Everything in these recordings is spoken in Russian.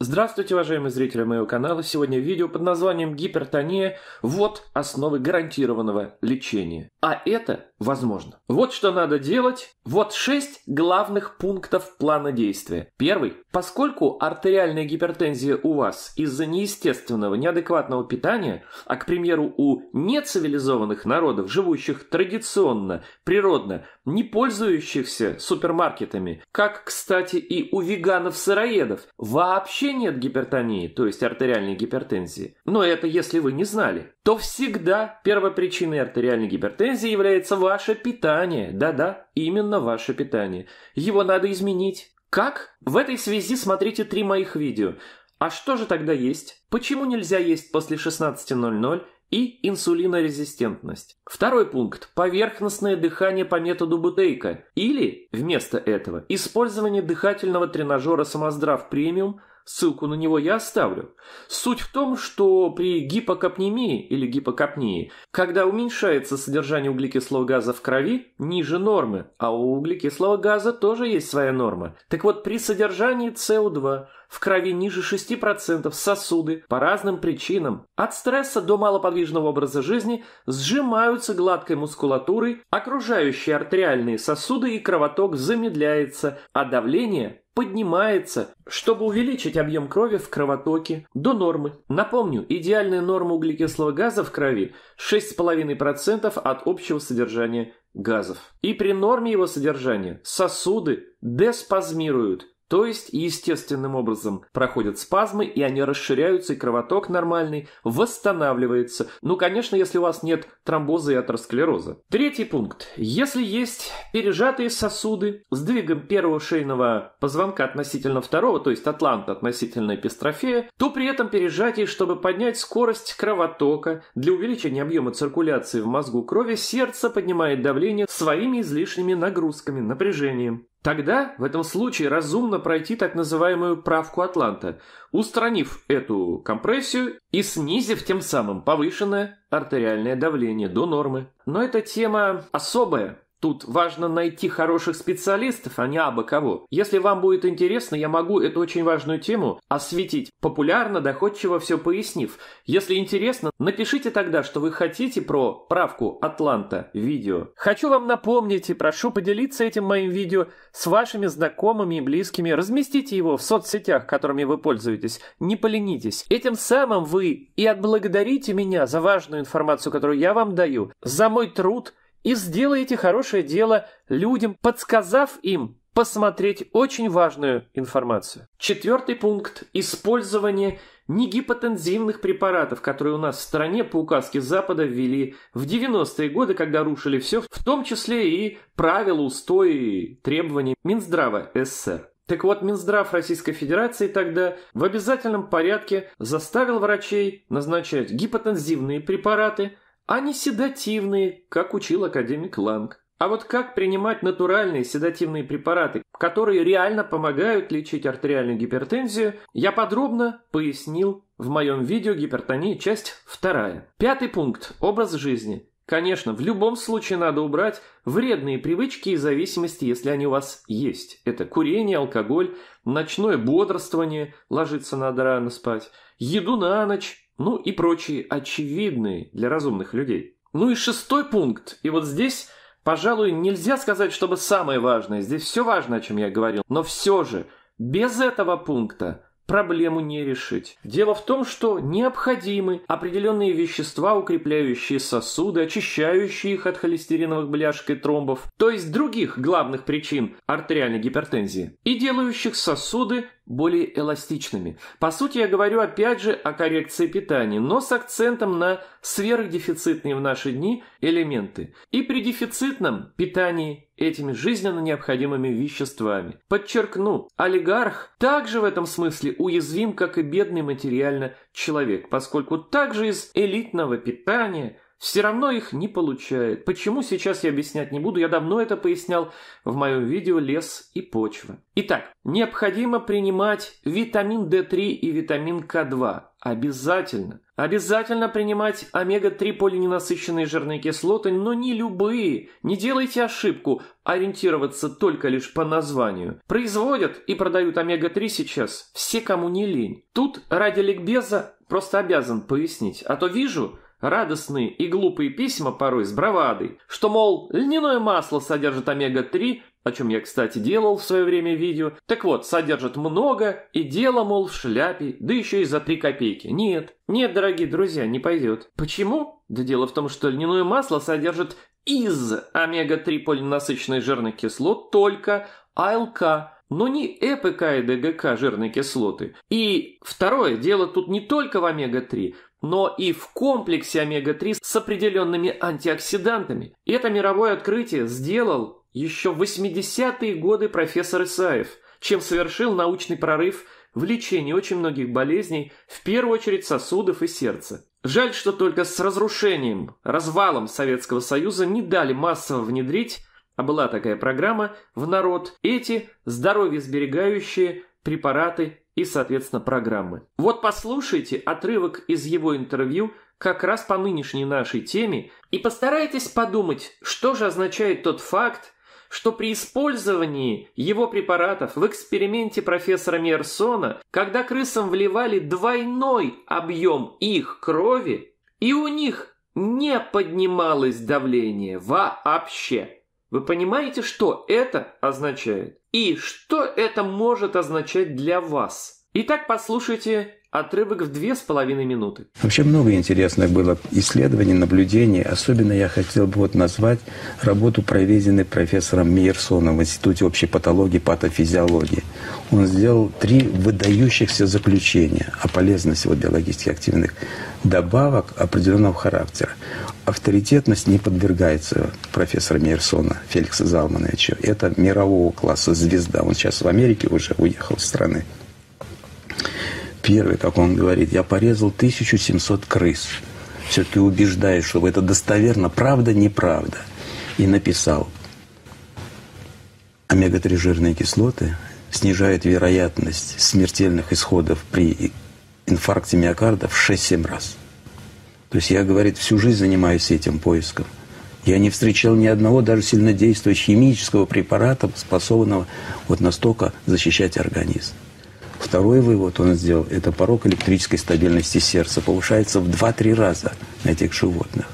Здравствуйте, уважаемые зрители моего канала. Сегодня видео под названием «Гипертония. Вот основы гарантированного лечения». А это возможно. Вот что надо делать. Вот шесть главных пунктов плана действия. Первый. Поскольку артериальная гипертензия у вас из-за неестественного, неадекватного питания, а, к примеру, у нецивилизованных народов, живущих традиционно, природно, не пользующихся супермаркетами, как, кстати, и у веганов-сыроедов, вообще нет гипертонии, то есть артериальной гипертензии. Но это если вы не знали. То всегда первопричиной артериальной гипертензии является ваше питание. Да-да, именно ваше питание. Его надо изменить. Как? В этой связи смотрите три моих видео. А что же тогда есть? Почему нельзя есть после 16.00? и инсулинорезистентность. Второй пункт – поверхностное дыхание по методу Бутейка или, вместо этого, использование дыхательного тренажера «Самоздрав Премиум» Ссылку на него я оставлю. Суть в том, что при гипокапнемии или гипокапнии, когда уменьшается содержание углекислого газа в крови ниже нормы, а у углекислого газа тоже есть своя норма. Так вот, при содержании СО2 в крови ниже 6%, сосуды по разным причинам, от стресса до малоподвижного образа жизни, сжимаются гладкой мускулатурой, окружающие артериальные сосуды и кровоток замедляется, а давление поднимается, чтобы увеличить объем крови в кровотоке до нормы. Напомню, идеальная норма углекислого газа в крови 6,5% от общего содержания газов. И при норме его содержания сосуды деспазмируют, то есть, естественным образом проходят спазмы, и они расширяются, и кровоток нормальный восстанавливается. Ну, конечно, если у вас нет тромбоза и атеросклероза. Третий пункт. Если есть пережатые сосуды сдвигом первого шейного позвонка относительно второго, то есть атланта относительно эпистрофея, то при этом пережатии, чтобы поднять скорость кровотока для увеличения объема циркуляции в мозгу крови, сердце поднимает давление своими излишними нагрузками, напряжением. Тогда в этом случае разумно пройти так называемую правку Атланта, устранив эту компрессию и снизив тем самым повышенное артериальное давление до нормы. Но эта тема особая, Тут важно найти хороших специалистов, а не абы кого. Если вам будет интересно, я могу эту очень важную тему осветить, популярно, доходчиво все пояснив. Если интересно, напишите тогда, что вы хотите про правку Атланта видео. Хочу вам напомнить и прошу поделиться этим моим видео с вашими знакомыми и близкими. Разместите его в соцсетях, которыми вы пользуетесь. Не поленитесь. Этим самым вы и отблагодарите меня за важную информацию, которую я вам даю, за мой труд – и сделаете хорошее дело людям, подсказав им посмотреть очень важную информацию. Четвертый пункт – использование негипотензивных препаратов, которые у нас в стране по указке Запада ввели в 90-е годы, когда рушили все, в том числе и правила, устои и требования Минздрава СССР. Так вот, Минздрав Российской Федерации тогда в обязательном порядке заставил врачей назначать гипотензивные препараты – они седативные, как учил академик Ланг. А вот как принимать натуральные седативные препараты, которые реально помогают лечить артериальную гипертензию, я подробно пояснил в моем видео «Гипертония. Часть 2». Пятый пункт – образ жизни. Конечно, в любом случае надо убрать вредные привычки и зависимости, если они у вас есть. Это курение, алкоголь, ночное бодрствование, ложиться надо рано спать, еду на ночь, ну и прочие очевидные для разумных людей. Ну и шестой пункт, и вот здесь, пожалуй, нельзя сказать, чтобы самое важное, здесь все важно, о чем я говорил, но все же, без этого пункта проблему не решить. Дело в том, что необходимы определенные вещества, укрепляющие сосуды, очищающие их от холестериновых бляшек и тромбов, то есть других главных причин артериальной гипертензии, и делающих сосуды более эластичными. По сути, я говорю опять же о коррекции питания, но с акцентом на сверхдефицитные в наши дни элементы. И при дефицитном питании этими жизненно необходимыми веществами. Подчеркну, олигарх также в этом смысле уязвим, как и бедный материально человек, поскольку также из элитного питания – все равно их не получает. Почему сейчас я объяснять не буду, я давно это пояснял в моем видео «Лес и почва». Итак, необходимо принимать витамин D3 и витамин К2. Обязательно. Обязательно принимать омега-3 полиненасыщенные жирные кислоты, но не любые. Не делайте ошибку ориентироваться только лишь по названию. Производят и продают омега-3 сейчас все, кому не лень. Тут ради ликбеза просто обязан пояснить, а то вижу – Радостные и глупые письма порой с бравадой, что, мол, льняное масло содержит омега-3, о чем я, кстати, делал в свое время видео. Так вот, содержит много, и дело, мол, в шляпе, да еще и за три копейки. Нет, нет, дорогие друзья, не пойдет. Почему? Да дело в том, что льняное масло содержит из омега-3 полинасыщенных жирной кислот только АЛК, но не ЭПК и ДГК жирные кислоты. И второе, дело тут не только в омега-3, но и в комплексе омега-3 с определенными антиоксидантами. Это мировое открытие сделал еще в 80-е годы профессор Исаев, чем совершил научный прорыв в лечении очень многих болезней, в первую очередь сосудов и сердца. Жаль, что только с разрушением, развалом Советского Союза не дали массово внедрить, а была такая программа, в народ эти здоровье сберегающие препараты и, соответственно, программы. Вот послушайте отрывок из его интервью как раз по нынешней нашей теме и постарайтесь подумать, что же означает тот факт, что при использовании его препаратов в эксперименте профессора Мерсона, когда крысам вливали двойной объем их крови, и у них не поднималось давление вообще. Вы понимаете, что это означает? И что это может означать для вас? Итак, послушайте Отрывок в две с половиной минуты. Вообще много интересных было исследований, наблюдений. Особенно я хотел бы вот назвать работу, проведенную профессором Мейерсоном в Институте общей патологии патофизиологии. Он сделал три выдающихся заключения о полезности вот биологически активных добавок определенного характера. Авторитетность не подвергается профессора Мейерсона Феликса Залмановича. Это мирового класса звезда. Он сейчас в Америке уже уехал из страны первый, как он говорит, я порезал 1700 крыс. Все-таки убеждаюсь, что это достоверно, правда, неправда. И написал, омега-3 жирные кислоты снижают вероятность смертельных исходов при инфаркте миокарда в 6-7 раз. То есть я, говорит, всю жизнь занимаюсь этим поиском. Я не встречал ни одного даже сильнодействующего химического препарата, способного вот настолько защищать организм. Второй вывод он сделал – это порог электрической стабильности сердца повышается в 2-3 раза на этих животных.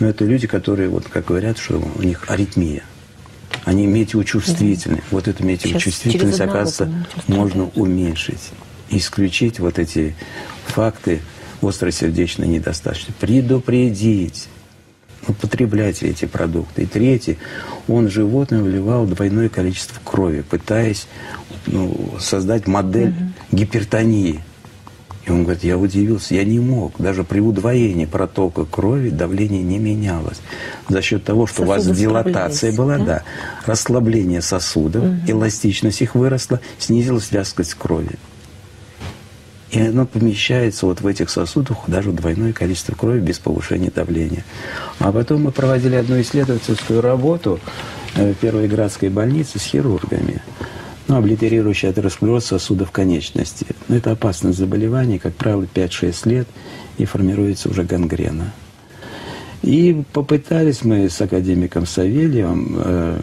Но это люди, которые, вот как говорят, что у них аритмия. Они метеочувствительны. Угу. Вот эту метеочувствительность, оказывается, можно уменьшить. Исключить вот эти факты остросердечной недостаточности. Предупредить употребляйте эти продукты. И третье, он животным вливал двойное количество крови, пытаясь ну, создать модель угу. гипертонии. И он говорит, я удивился, я не мог. Даже при удвоении протока крови давление не менялось. За счет того, что сосуды у вас дилатация была, да? да, расслабление сосудов, угу. эластичность их выросла, снизилась вязкость крови. И оно помещается вот в этих сосудах даже двойное количество крови без повышения давления. А потом мы проводили одну исследовательскую работу э, в Первой Градской больнице с хирургами ну, облитерирующий атеросклероз сосудов конечности. Но ну, это опасное заболевание, как правило, 5-6 лет, и формируется уже гангрена. И попытались мы с академиком Савельевым, э,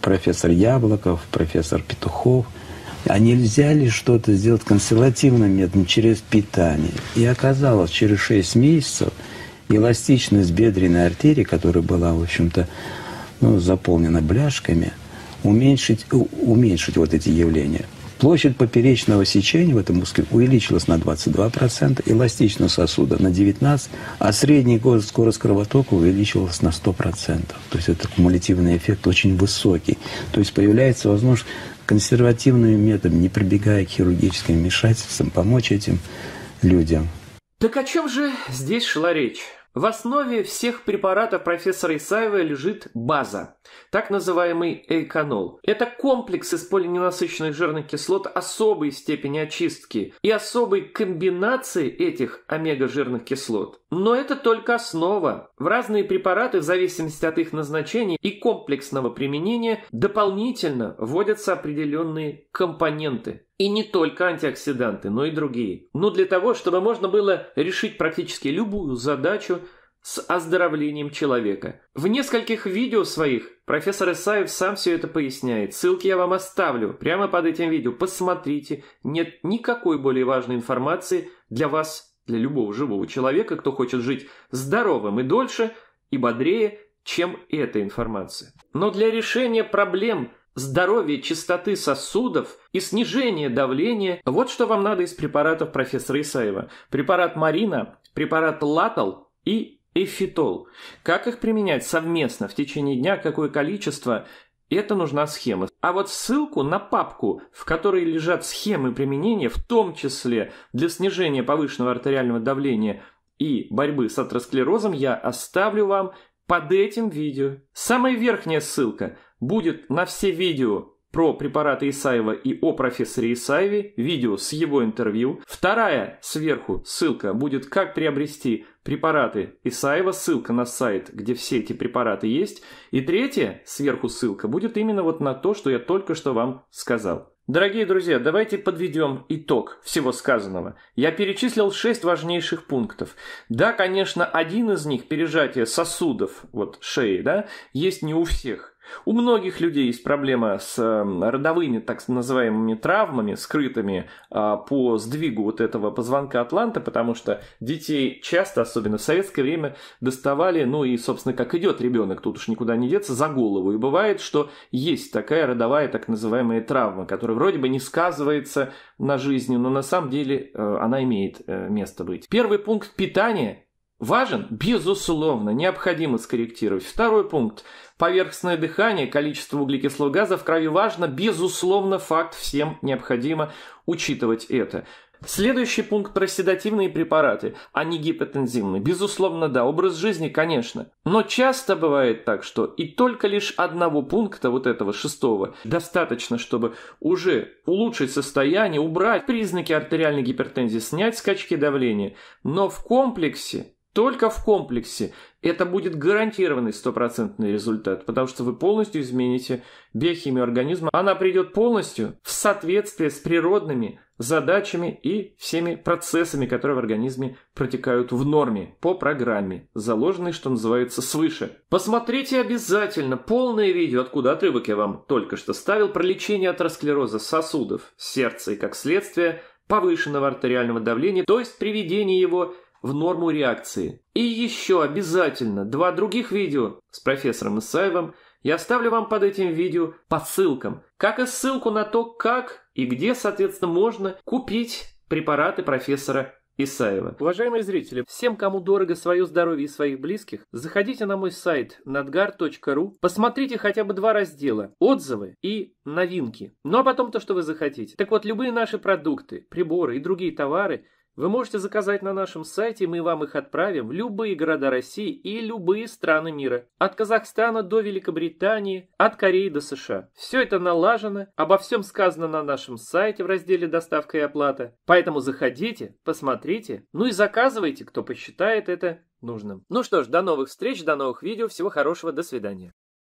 профессор Яблоков, профессор Петухов, а нельзя ли что-то сделать консервативным методом через питание? И оказалось, через 6 месяцев эластичность бедренной артерии, которая была, в общем-то, ну, заполнена бляшками – уменьшить, э, уменьшить вот эти явления. Площадь поперечного сечения в этом мускуле увеличилась на 22%, эластичность сосуда на 19%, а средняя скорость кровотока увеличилась на 100%. То есть это кумулятивный эффект очень высокий. То есть появляется возможность консервативными методами, не прибегая к хирургическим вмешательствам, помочь этим людям. Так о чем же здесь шла речь? В основе всех препаратов профессора Исаева лежит база, так называемый эйконол. Это комплекс из полиненасыщенных жирных кислот особой степени очистки и особой комбинации этих омега-жирных кислот. Но это только основа. В разные препараты в зависимости от их назначения и комплексного применения дополнительно вводятся определенные компоненты. И не только антиоксиданты, но и другие. Но для того, чтобы можно было решить практически любую задачу с оздоровлением человека. В нескольких видео своих профессор Исаев сам все это поясняет. Ссылки я вам оставлю прямо под этим видео. Посмотрите. Нет никакой более важной информации для вас, для любого живого человека, кто хочет жить здоровым и дольше, и бодрее, чем эта информация. Но для решения проблем – здоровье чистоты сосудов и снижение давления. Вот что вам надо из препаратов профессора Исаева. Препарат Марина, препарат Латал и Эфитол. Как их применять совместно в течение дня, какое количество, это нужна схема. А вот ссылку на папку, в которой лежат схемы применения, в том числе для снижения повышенного артериального давления и борьбы с атеросклерозом, я оставлю вам под этим видео. Самая верхняя ссылка будет на все видео про препараты Исаева и о профессоре Исаеве, видео с его интервью. Вторая сверху ссылка будет «Как приобрести препараты Исаева», ссылка на сайт, где все эти препараты есть. И третья сверху ссылка будет именно вот на то, что я только что вам сказал. Дорогие друзья, давайте подведем итог всего сказанного. Я перечислил шесть важнейших пунктов. Да, конечно, один из них – пережатие сосудов, вот шеи, да, есть не у всех. У многих людей есть проблема с эм, родовыми так называемыми травмами, скрытыми а, по сдвигу вот этого позвонка Атланта, потому что детей часто, особенно в советское время, доставали, ну и, собственно, как идет ребенок, тут уж никуда не деться, за голову. И бывает, что есть такая родовая так называемая травма, которая вроде бы не сказывается на жизни, но на самом деле э, она имеет э, место быть. Первый пункт – питания Важен? Безусловно, необходимо скорректировать. Второй пункт Поверхностное дыхание, количество углекислого газа в крови важно, безусловно, факт всем необходимо учитывать это. Следующий пункт про седативные препараты, а не гипотензивные. Безусловно, да, образ жизни, конечно. Но часто бывает так, что и только лишь одного пункта, вот этого шестого, достаточно, чтобы уже улучшить состояние, убрать признаки артериальной гипертензии, снять скачки давления. Но в комплексе только в комплексе это будет гарантированный стопроцентный результат, потому что вы полностью измените биохимию организма. Она придет полностью в соответствие с природными задачами и всеми процессами, которые в организме протекают в норме, по программе, заложенной, что называется, свыше. Посмотрите обязательно полное видео, откуда отрывок я вам только что ставил, про лечение атеросклероза сосудов, сердца и, как следствие, повышенного артериального давления, то есть приведение его в норму реакции. И еще обязательно два других видео с профессором Исаевым я оставлю вам под этим видео по ссылкам, как и ссылку на то, как и где, соответственно, можно купить препараты профессора Исаева. Уважаемые зрители, всем, кому дорого свое здоровье и своих близких, заходите на мой сайт надгар.ру, посмотрите хотя бы два раздела – отзывы и новинки. Ну а потом то, что вы захотите. Так вот, любые наши продукты, приборы и другие товары – вы можете заказать на нашем сайте, мы вам их отправим в любые города России и любые страны мира. От Казахстана до Великобритании, от Кореи до США. Все это налажено, обо всем сказано на нашем сайте в разделе «Доставка и оплата». Поэтому заходите, посмотрите, ну и заказывайте, кто посчитает это нужным. Ну что ж, до новых встреч, до новых видео, всего хорошего, до свидания.